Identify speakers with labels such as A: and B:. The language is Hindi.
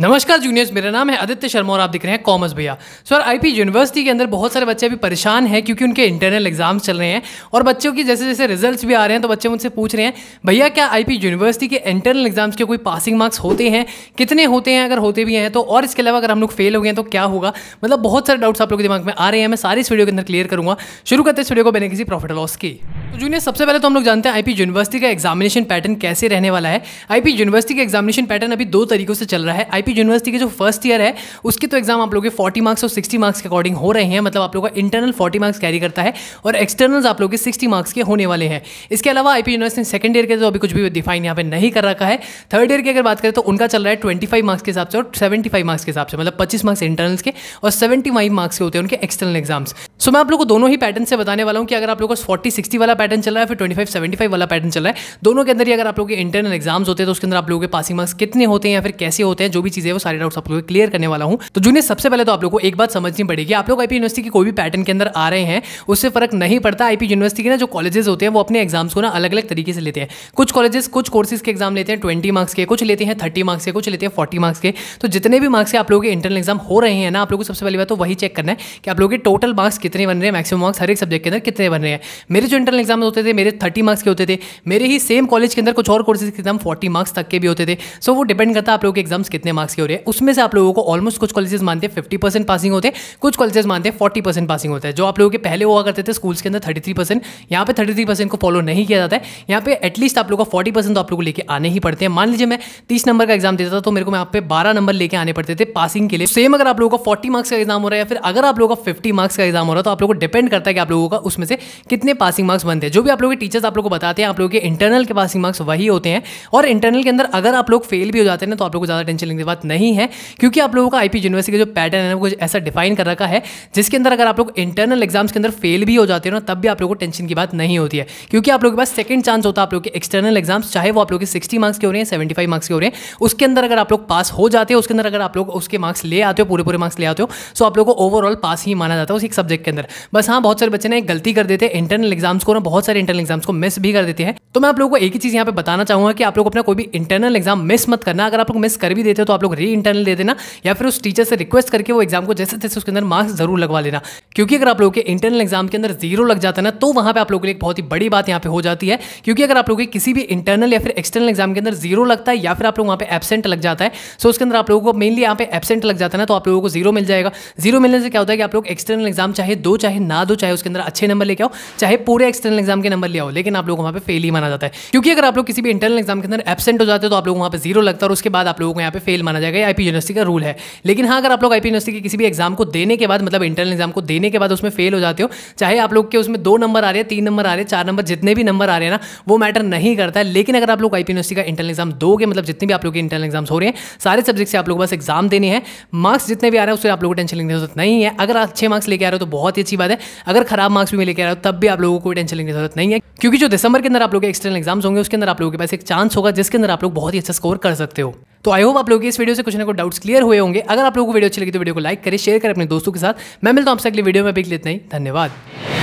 A: नमस्कार जूनियर्स मेरा नाम है आदित्य शर्मा और आप देख रहे हैं कॉमर्स भैया सर आईपी यूनिवर्सिटी के अंदर बहुत सारे बच्चे अभी परेशान हैं क्योंकि उनके इंटरनल एग्जाम्स चल रहे हैं और बच्चों की जैसे जैसे रिजल्ट्स भी आ रहे हैं तो बच्चे मुझसे पूछ रहे हैं भैया क्या आईपी यूनिवर्सिटी के इंटरनल एग्जाम्स के कोई पासिंग मार्क्स होते हैं कितने होते हैं अगर होते भी हैं तो और इसके अलावा अगर हम लोग फेल हो गए तो क्या होगा मतलब बहुत सारे डाउट्स आप लोग के दिमाग में आ रहे हैं मैं सारी इस वीडियो के अंदर क्लियर करूँगा शुरू करते इस वीडियो को बने किसी प्रॉफिट लॉस की तो जूनियर सबसे पहले तो हम लोग जानते हैं आईपी यूनिवर्सिटी का एग्जामिनेशन पैटर्न कैसे रहने वाला है आईपी यूनिवर्सिटी का एग्जामिनेशन पैटर्न अभी दो तरीकों से चल रहा है यूनिवर्सिटी के जो फर्स्ट ईयर है उसके तो एग्जाम आप लोग के फोर्टी मार्क्स और सिक्सटी मार्क्स के अकॉर्डिंग हो रहे हैं मतलब आप लोग का इंटरनल फोर्टी मार्क्स कैरी करता है और एक्सटर्नल आप लोग के सिक्सटी मार्क्स के होने वाले हैं इसके अलावा आई यूनिवर्सिटी सेकंड ईयर के तो अभी कुछ भी डिफाइन यहाँ पे नहीं कर रखा है थर्ड ईयर की अगर बात करें तो उनका चल रहा है ट्वेंटी फाइव मार्क्स के हिसाब से और सेवेंटी फाइव मार्क्स के हिसाब से मतलब पच्चीस मार्क्स इंटरनल्स के और सेवेंटी फाइव मार्क्स के होते हैं उनके एक्सटर्नल एग्जाम्स सो मैं आप लोग को दोनों ही पैटर्न से बताने वाला हूँ कि अगर आप लोग का फोर्टी सिक्सटी वाला पैटर्न चल रहा है फिर ट्वेंटी फाइव सेवेंटी फाइव वाला पैटर्न चल रहा है दोनों के अंदर ही अगर आप लोग के इंटरनल एग्जाम्स होते हैं तो उसके अंदर आप लोगों के पासिंग मार्क्स कितने होते हैं या फिर कैसे होते हैं जो भी चीज़ है वो सारे डाउट्स आप लोग क्लियर करने वाला हूँ तो जूनियर सबसे पहले तो आप लोग को एक बात समझनी पड़ेगी आप लोग आईपी यूनिवर्सिटी की कोई भी पैटर्न के अंदर आ रहे हैं उससे फर्क नहीं पड़ता आईपी यूनिवर्सिटी के ना जो कॉलेजेस होते हैं वो अपने एग्जाम्स को ना अलग अलग तरीके से लेते हैं कुछ कॉलेजेस कुछ कोर्सेज के एग्जाम लेते हैं ट्वेंटी मार्क्स के कुछ लेते हैं थर्टी मार्क्स के कुछ लेते हैं फोर्टी मार्क्स के तो जितने भी मार्क्स के आप लोगों के इंटरनल एग्जाम हो रहे हैं ना आप लोगों को सबसे पहले बात तो वही चेक करना है कि आप लोगों के टोटल मार्क्स कितने बन रहे हैं मैक्सिमम मार्क्स हर एक सब्जेक्ट के अंदर कितने बन रहे हैं मेरे जो इंटरनल एग्जाम होते थे मेरे थर्टी मार्क्स के होते थे मेरे ही सेम कॉलेज के अंदर कुछ और कोर्सेज के एग्जाम फोर्टी मार्क्स तक के भी होते थे सो वो डिपेंड करता है आप लोगों के एग्जाम्स कितने मार्क्स मार्क्स के हो रहे हैं उसमें से आप लोगों को ऑलमोस्ट कुछ कॉलेजेस मानते हैं फिफ्टी परसेंट पासिंग होते हैं कुछ कॉलेजेस मानते हैं फोर्टी परसेंट पासिंग होता है जो आप लोगों के पहले हुआ करते थे स्कूल्स के अंदर थर्टी थ्री परसेंट यहाँ पर थर्टी थ्री परसेंट को फॉलो नहीं किया जाता है यहाँ पे एटलीस्ट आप लोगों का फोर्टी परसेंट तो आप लोगों को लेकर आने ही पड़ते हैं मान लीजिए मैं तीस नंबर का एग्जाम देता था तो मेरे को यहाँ पे बारह नंबर लेकर आने पड़ते थे पासिंग के लिए सेम अगर आप लोगों का फोर्टी मार्क्स का एग्जाम हो रहा है या फिर अगर आप लोगों का फिफ्टी मार्क्स का एग्जाम हो रहा है तो आप लोगों को डिपेंड करता है कि आप लोगों का उसमें से कितने पासिंग मार्क्स बनते हैं जो भी आप लोगों के टीचर्स आप लोगों को बताते हैं आप लोगों के इंटरनल के पासिंग मार्क्स वही होते हैं और इंटरनल के अंदर अगर आप लोग फेल भी हो जाते हैं तो आप लोगों को ज़्यादा टेंशन लेने के बाद बात नहीं है क्योंकि आप लोगों का आईपी यूनिवर्सिटी का जो पैटर्न है ना कुछ ऐसा डिफाइन कर रखा है जिसके अंदर अगर आप लोग इंटरनल एग्जाम्स के अंदर फेल भी हो जाते हो ना तब भी आप लोगों को टेंशन की बात नहीं होती है क्योंकि आप लोगों के पास सेकंड चांस होता है आप लोग के एक्सटर्नल एग्जाम्स चाहे वो आप लोग के सिक्सटी मार्क्स के हो रहे हैं सेवेंटी फाइव मार्क्स के हो रहे हैं उसके अंदर अगर आप लोग पास हो जाते हो उसके अंदर अगर आप लोग उसके मार्क्स ले आते हो पूरे पूरे मार्क्स ले आते हो सो आप लोग को ओवरऑल पास ही माना जाता है उस एक सब्जेक्ट के अंदर बस हाँ बहुत सारे बच्चे ना गलती कर देते हैं इंटरनल एग्जाम्स को ना बहुत सारे इंटरनल एग्जाम्स को मिस भी कर देते हैं तो मैं आप लोगों को एक ही चीज़ यहाँ पे बताना चाहूंगा कि आप लोग अपना कोई भी इंटरनल एग्जाम मिस मत करना अगर आप लोग मिस कर भी देते हो तो आप लोग री इंटरनल दे देना या फिर उस टीचर से रिक्वेस्ट करके वो एग्जाम को जैसे तैसे उसके अंदर मार्क्स जरूर लगवा लेना क्योंकि अगर आप लोगों के इंटरनल एग्जाम के अंदर जीरो लग जाता ना तो वहां पर आप लोगों के लिए बहुत ही बड़ी बात यहाँ पे हो जाती है क्योंकि अगर आप लोगों के किसी भी इंटरनल या फिर एक्सटर्नल एग्जाम के अंदर जीरो लगता है या फिर आप लोग वहाँ पे एबसेंट लग जाता है सो उसके अंदर आप लोगों को मेनली यहाँ पे एबसेंट लग जाता है ना तो आप लोगों को जीरो मिल जाएगा जीरो मिलने से क्या होता है कि आप लोग एक्सटर्नल एग्जाम चाहे दो चाहे ना दो चाहे उसके अंदर अच्छे नंबर लेके आओ चाहे पूरे एक्सटर्नल एग्जाम के नंबर ले आओ लेकिन आप लोग वहाँ पे फेल ही माना जाता है क्योंकि अगर आप लोग किसी भी इंटरनल एग्जाम के अंदर एबसेंट हो जाते हैं तो आप लोग वहाँ पे जीरो लगता है और उसके बाद आप लोगों को यहाँ पे फेल माना जाएगा आई पी यूनिवर्सिटी का रूल है लेकिन हाँ अगर आप लोग आई यूनिवर्सिटी के किसी भी एग्जाम को देने के बाद मतलब इंटरनल एग्जाम को देने के बाद उसमें फेल हो जाते हो चाहे आप लोग के उसमें दो नंबर आ रहे हैं तीन नंबर आ रहे हैं चार नंबर जितने भी नंबर आ रहे हैं ना वो मैटर नहीं करता है लेकिन अगर आप लोग आई यूनिवर्सिटी का इंटरनल एग्जाम दोगे मतलब जितने भी आप लोग के इंटरनल एग्जाम्स हो रहे हैं सारे सब्जेक्ट से आप लोग बस एग्जाम देने हैं मार्क्स जितने भी आ रहे हैं उससे आप लोगों को टेंशन लेने की जरूरत नहीं है अगर अच्छे मार्क्स लेके आ रहे हो तो बहुत ही अच्छी बात है अगर खराब मार्क्स भी लेके आ रहे हो तब भी आप लोगों को टेंशन लेने की जरूरत नहीं है क्योंकि जो दिसंबर के अंदर आप लोग एक्सटर्नल एग्जाम्स होंगे उसके अंदर आप लोगों के पास एक चांस होगा जिसके अंदर आप लोग बहुत ही अच्छा स्कोर कर सकते हो तो आई होप आप लोगों के इस वीडियो से कुछ ना कुछ डाउट्स क्लियर हुए होंगे अगर आप लोगों को वीडियो अच्छी लगी तो वीडियो को लाइक करें शेयर करें अपने दोस्तों के साथ मैं मिलता हूं आपसे अगले वीडियो में भी लेते नहीं धन्यवाद